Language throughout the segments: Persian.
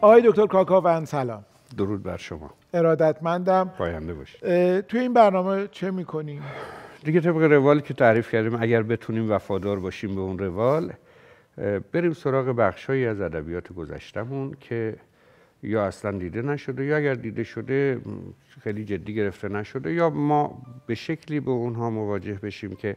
آقای دکتر کاکاوند سلام درود بر شما ارادتمندم پاینده باشید توی این برنامه چه میکنیم؟ دیگه طبق روالی که تعریف کردیم اگر بتونیم وفادار باشیم به اون روال بریم سراغ بخشهایی از ادبیات گذشتمون که یا اصلا دیده نشده یا اگر دیده شده خیلی جدی گرفته نشده یا ما به شکلی به اونها مواجه بشیم که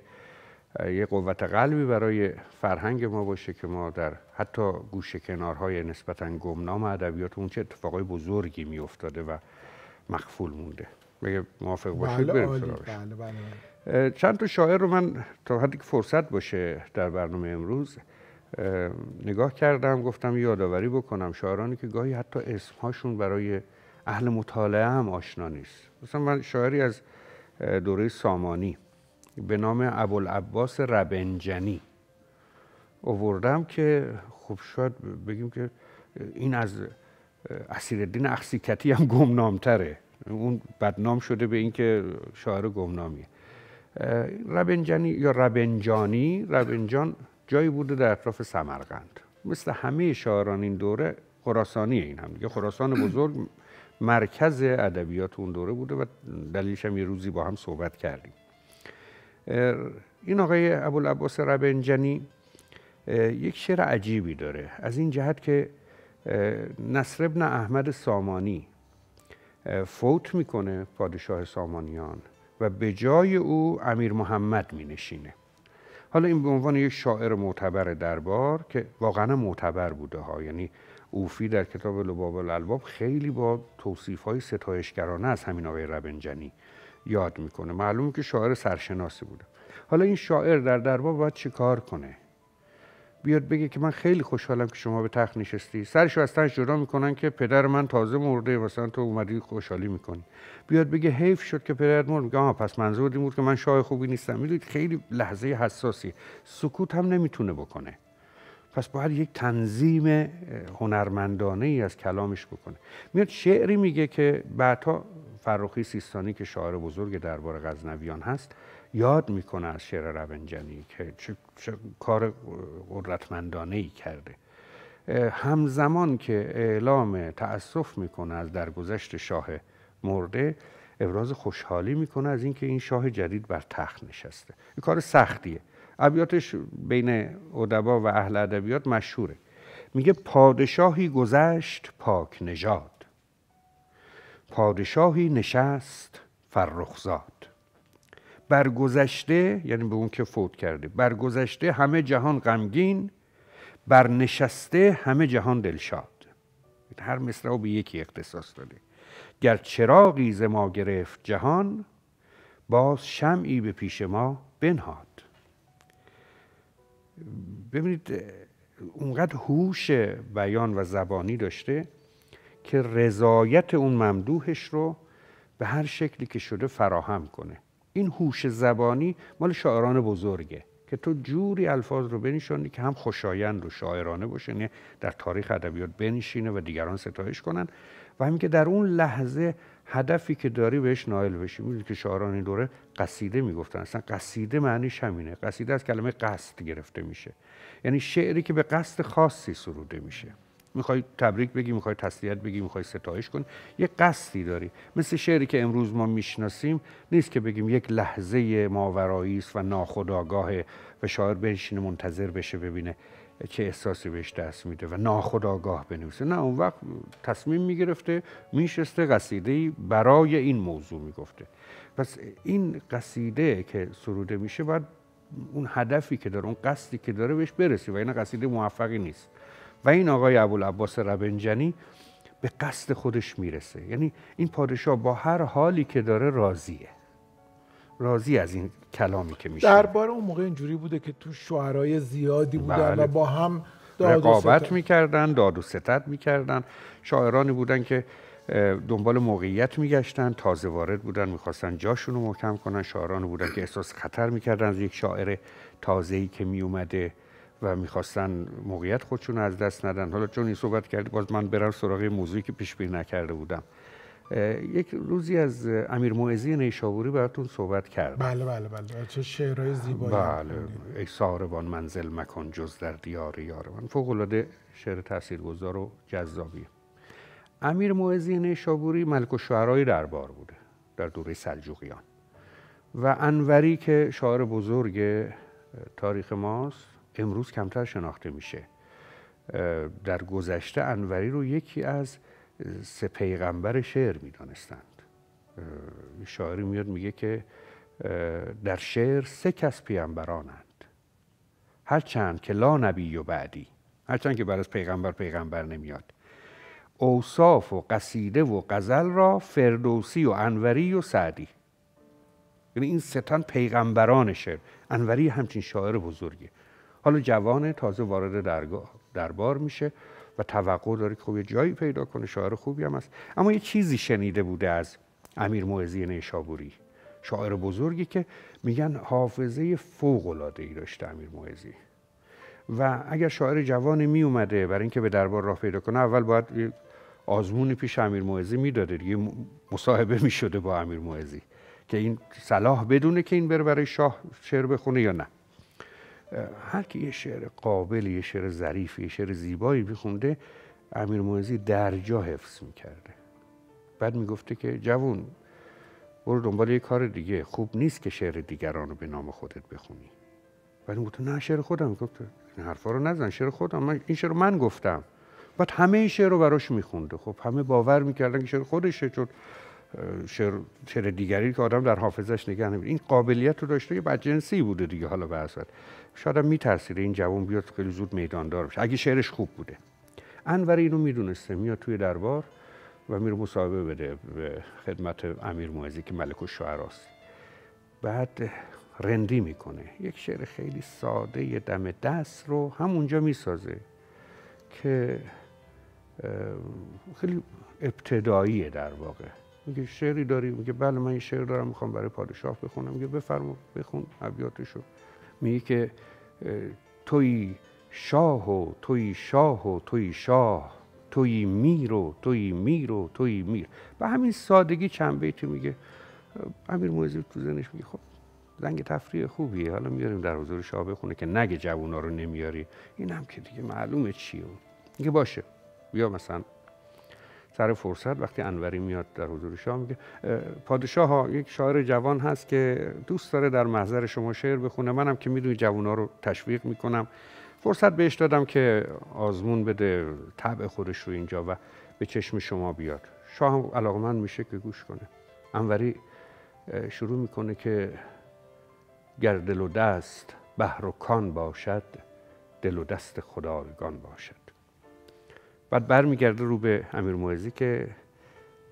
یه قوت قلبی برای فرهنگ ما باشه که ما در حتی گوشه کنارهای نسبتا گمنام ادبیات اون چه اتفاقای بزرگی میافتاده و مخفول مونده بگه موافق باشید بله بریم بله بله, بله. چند تا شاعر رو من تا حدی که فرصت باشه در برنامه امروز نگاه کردم گفتم یادآوری بکنم شاعرانی که گاهی حتی اسمهاشون برای اهل مطالعه هم آشنا نیست مثلا من شاعری از دوره سامانی به نام ابوالعباس ربنجنی اووردم که خب شاید بگیم که این از اسیرالدین اخسیکتی هم گمنامتره اون بدنام شده به اینکه شاعر گمنامیه ربنجانی یا ربنجانی ربنجان جایی بوده در اطراف سمرقند مثل همه شاعران این دوره خراسانیه این هم دیگه خراسان بزرگ مرکز ادبیات اون دوره بوده و دلیلش هم یه روزی با هم صحبت کردیم این آقای ابوالعباس ربنجنی یک شعر عجیبی داره از این جهت که نصر ابن احمد سامانی فوت میکنه پادشاه سامانیان و به جای او امیر محمد مینشینه حالا این به عنوان یک شاعر معتبر دربار که واقعا معتبر بوده ها یعنی اوفی در کتاب لباب الالباب خیلی با توصیف های ستایشگرانه از همین آقای ربنجنی یاد میکنه معلوم که شاعر سرشناسی بوده حالا این شاعر در دربا باید چه کار کنه بیاد بگه که من خیلی خوشحالم که شما به تخت نشستی سرشو از تنش جدا میکنن که پدر من تازه مرده مثلا تو اومدی خوشحالی میکنی بیاد بگه حیف شد که پدر مرد میگه پس منظور این بود که من شاه خوبی نیستم میدونید خیلی لحظه حساسی سکوت هم نمیتونه بکنه پس باید یک تنظیم هنرمندانه ای از کلامش بکنه میاد شعری میگه که بعدها فروخی سیستانی که شاعر بزرگ دربار غزنویان هست یاد میکنه از شعر رونجنی که چه, کار قدرتمندانه ای کرده همزمان که اعلام تأسف میکنه از درگذشت شاه مرده ابراز خوشحالی میکنه از اینکه این شاه جدید بر تخت نشسته این کار سختیه ابیاتش بین ادبا و اهل ادبیات مشهوره میگه پادشاهی گذشت پاک نژاد پادشاهی نشست فرخزاد برگذشته یعنی به اون که فوت کرده برگذشته همه جهان غمگین برنشسته همه جهان دلشاد هر مصرع به یکی اختصاص داده گر چراغی ز ما گرفت جهان باز شمعی به پیش ما بنهاد ببینید اونقدر هوش بیان و زبانی داشته که رضایت اون ممدوحش رو به هر شکلی که شده فراهم کنه این هوش زبانی مال شاعران بزرگه که تو جوری الفاظ رو بنشانی که هم خوشایند و شاعرانه باشه یعنی در تاریخ ادبیات بنشینه و دیگران ستایش کنن و همین که در اون لحظه هدفی که داری بهش نائل بشی میدونی که شاعران این دوره قصیده میگفتن اصلا قصیده معنیش همینه قصیده از کلمه قصد گرفته میشه یعنی شعری که به قصد خاصی سروده میشه میخوای تبریک بگی میخوای تسلیت بگی میخوای ستایش کن یه قصدی داری مثل شعری که امروز ما میشناسیم نیست که بگیم یک لحظه ماورایی است و ناخداگاه و شاعر بنشینه منتظر بشه ببینه که احساسی بهش دست میده و ناخداگاه بنویسه نه اون وقت تصمیم میگرفته میشسته قصیده برای این موضوع میگفته پس این قصیده که سروده میشه باید اون هدفی که داره اون قصدی که داره بهش برسی و این قصیده موفقی نیست و این آقای ابوالعباس ربنجنی به قصد خودش میرسه یعنی این پادشاه با هر حالی که داره راضیه راضی از این کلامی که میشه دربار اون موقع اینجوری بوده که تو شعرهای زیادی بودن بله. و با هم داد رقابت میکردن داد و ستت میکردن شاعرانی بودن که دنبال موقعیت میگشتن تازه وارد بودن میخواستن جاشون رو محکم کنن شاعرانی بودن که احساس خطر میکردن از یک شاعر تازه‌ای که میومده و میخواستن موقعیت خودشون از دست ندن حالا چون این صحبت کرد باز من برم سراغ موضوعی که پیش بین نکرده بودم یک روزی از امیر موعظی نیشابوری براتون صحبت کرد بله بله بله چه شعرهای زیبایی بله ای ساربان منزل مکن جز در دیار یار من فوق العاده شعر تاثیرگذار و جذابیه امیر موعظی نیشابوری ملک و شعرهای دربار بوده در دوره سلجوقیان و انوری که شاعر بزرگ تاریخ ماست امروز کمتر شناخته میشه در گذشته انوری رو یکی از سه پیغمبر شعر میدانستند شاعری میاد میگه که در شعر سه کس پیغمبرانند هرچند که لا نبی و بعدی هرچند که بعد از پیغمبر پیغمبر نمیاد اوصاف و قصیده و غزل را فردوسی و انوری و سعدی یعنی این تن پیغمبران شعر انوری همچین شاعر بزرگیه حالا جوان تازه وارد دربار میشه و توقع داره که خوب یه جایی پیدا کنه شاعر خوبی هم است اما یه چیزی شنیده بوده از امیر معزی نیشابوری شاعر بزرگی که میگن حافظه فوق العاده ای داشته امیر معزی و اگر شاعر جوان می اومده برای اینکه به دربار راه پیدا کنه اول باید آزمونی پیش امیر معزی میداده یه مصاحبه میشده با امیر معزی که این صلاح بدونه که این بره برای شاه شعر بخونه یا نه هر کی یه شعر قابل یه شعر ظریف یه شعر زیبایی میخونده امیر در جا حفظ میکرده بعد میگفته که جوون برو دنبال یه کار دیگه خوب نیست که شعر دیگران رو به نام خودت بخونی ولی گفت نه شعر خودم گفت این حرفا رو نزن شعر خودم من این شعر من گفتم بعد همه این شعر رو براش میخونده خب همه باور میکردن که شعر خودشه چون شعر, شعر دیگری که آدم در حافظش نگه این قابلیت رو داشته یه بدجنسی بوده دیگه حالا به اصل شاید هم میترسیده این جوان بیاد خیلی زود میداندار بشه اگه شعرش خوب بوده انور اینو میدونسته میاد توی دربار و میره مصاحبه بده به خدمت امیر موعظی که ملک شعراست بعد رندی میکنه یک شعر خیلی ساده دم دست رو همونجا میسازه که خیلی ابتداییه در واقع میگه شعری داری میگه بله من این شعر دارم میخوام برای پادشاه بخونم میگه بفرما بخون ابیاتشو میگه که توی شاه و توی شاه و توی شاه توی میر و توی میر و توی میر به همین سادگی چند بیتی میگه امیر موزی تو زنش میگه خب زنگ تفریح خوبیه حالا میاریم در حضور شاه بخونه که نگه جوونا رو نمیاری این هم که دیگه معلومه چیه میگه باشه بیا مثلا سر فرصت وقتی انوری میاد در حضور شاه میگه پادشاه ها یک شاعر جوان هست که دوست داره در محضر شما شعر بخونه منم که میدونی ها رو تشویق میکنم فرصت بهش دادم که آزمون بده طبع خودش رو اینجا و به چشم شما بیاد شاه هم علاقمند میشه که گوش کنه انوری شروع میکنه که گردل و دست بهر و کان باشد دل و دست خدایگان باشد بعد برمیگرده رو به امیر معزی که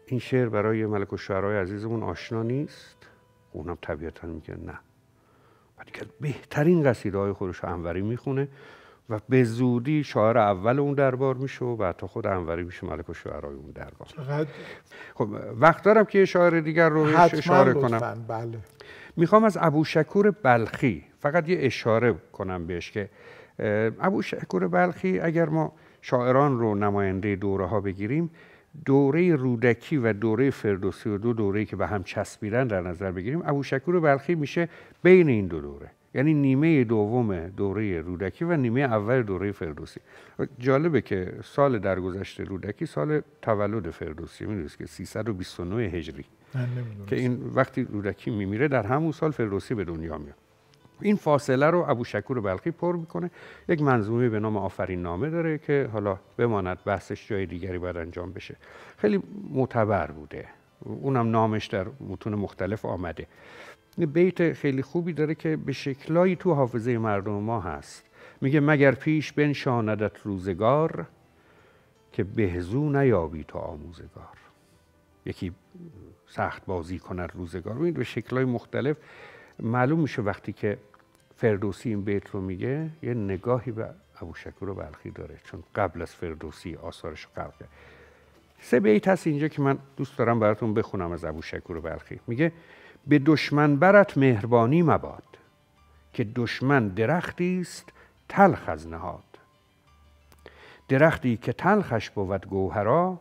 این شعر برای ملک و شعرهای عزیزمون آشنا نیست اونم طبیعتا میگه نه و که بهترین قصیده های خودش انوری میخونه و به زودی شاعر اول اون دربار میشه و تا خود انوری میشه ملک و شعرهای اون دربار چقدر؟ خب وقت دارم که یه شاعر دیگر رو اشاره کنم بله. میخوام از ابو شکور بلخی فقط یه اشاره کنم بهش که ابو شکور بلخی اگر ما شاعران رو نماینده دوره ها بگیریم دوره رودکی و دوره فردوسی و دو دوره که به هم چسبیدن در نظر بگیریم شکور بلخی میشه بین این دو دوره یعنی نیمه دوم دوره رودکی و نیمه اول دوره فردوسی جالبه که سال درگذشته رودکی سال تولد فردوسی میدونید که 329 هجری که این وقتی رودکی میمیره در همون سال فردوسی به دنیا میاد این فاصله رو ابو شکور بلخی پر میکنه یک منظومه به نام آفرین نامه داره که حالا بماند بحثش جای دیگری باید انجام بشه خیلی معتبر بوده اونم نامش در متون مختلف آمده بیت خیلی خوبی داره که به شکلایی تو حافظه مردم ما هست میگه مگر پیش بنشاندت روزگار که بهزو نیابی تا آموزگار یکی سخت بازی کند روزگار این به شکلای مختلف معلوم میشه وقتی که فردوسی این بیت رو میگه یه نگاهی به ابوشکور و بلخی داره چون قبل از فردوسی آثارش کرده. سه بیت هست اینجا که من دوست دارم براتون بخونم از ابوشکور و بلخی میگه به دشمن برت مهربانی مباد که دشمن درختی است تلخ از نهاد درختی که تلخش بود گوهرا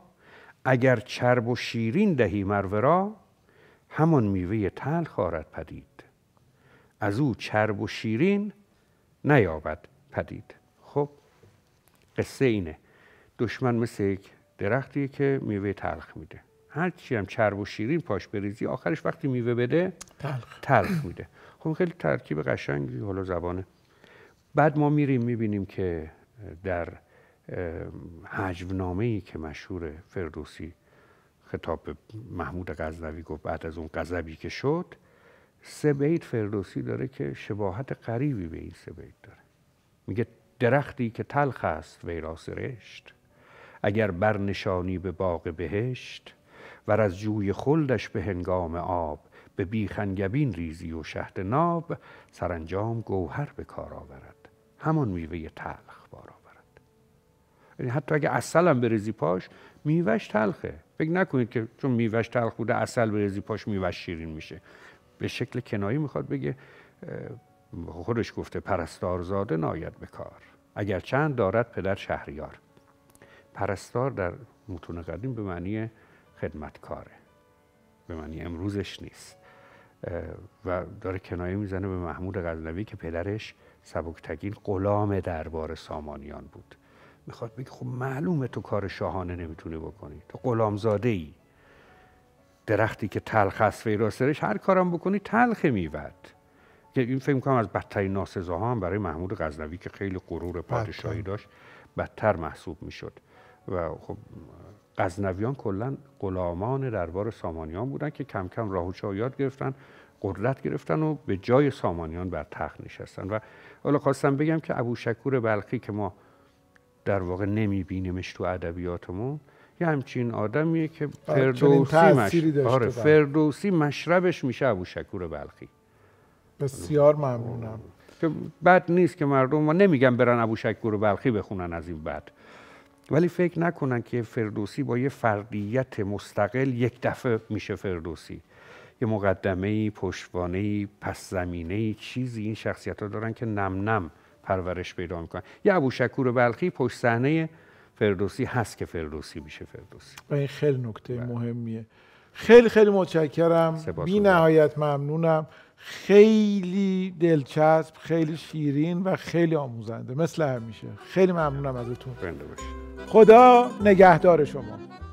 اگر چرب و شیرین دهی مرورا همان میوه تلخ آرد پدید از او چرب و شیرین نیابد پدید خب قصه اینه دشمن مثل یک درختی که میوه تلخ میده هرچی هم چرب و شیرین پاش بریزی آخرش وقتی میوه بده تلخ, تلخ میده خب خیلی ترکیب قشنگی حالا زبانه بعد ما میریم میبینیم که در نامه ای که مشهور فردوسی خطاب محمود غزنوی گفت بعد از اون غضبی که شد سه بیت فردوسی داره که شباهت قریبی به این سه بیت داره میگه درختی که تلخ است ویرا اگر سرشت اگر برنشانی به باغ بهشت و از جوی خلدش به هنگام آب به بیخنگبین ریزی و شهد ناب سرانجام گوهر به کار آورد همان میوه تلخ بار آورد یعنی حتی اگه به بریزی پاش میوهش تلخه فکر نکنید که چون میوهش تلخ بوده اصل بریزی پاش میوهش شیرین میشه به شکل کنایی میخواد بگه خودش گفته پرستارزاده ناید به کار اگر چند دارد پدر شهریار پرستار در متون قدیم به معنی خدمتکاره به معنی امروزش نیست و داره کنایه میزنه به محمود غزنوی که پدرش سبکتگین غلام دربار سامانیان بود میخواد بگه خب معلومه تو کار شاهانه نمیتونی بکنی تو زاده ای درختی که تلخ است فیرا سرش هر کارم بکنی تلخ میود که این فکر کنم از بدترین ناسزاها هم برای محمود غزنوی که خیلی غرور پادشاهی داشت بدتر محسوب میشد و خب غزنویان کلا غلامان دربار سامانیان بودن که کم کم راهوشا یاد گرفتن قدرت گرفتن و به جای سامانیان بر تخت نشستن و حالا خواستم بگم که ابوشکور بلخی که ما در واقع نمیبینیمش تو ادبیاتمون یه همچین آدمیه که آره، فردوسی, آره، بله. فردوسی مشربش میشه ابو شکور بلخی بسیار ممنونم که بد نیست که مردم ما نمیگن برن ابو شکور بلخی بخونن از این بعد ولی فکر نکنن که فردوسی با یه فردیت مستقل یک دفعه میشه فردوسی یه مقدمه ای پشتوانه ای پس زمینه ای چیزی این شخصیت ها دارن که نم نم پرورش پیدا میکنن یه ابو شکور بلخی پشت صحنه فردوسی هست که فردوسی میشه فردوسی این خیلی نکته بله. مهمیه خیلی خیلی متشکرم بی نهایت ممنونم خیلی دلچسب خیلی شیرین و خیلی آموزنده مثل همیشه خیلی ممنونم ازتون خدا نگهدار شما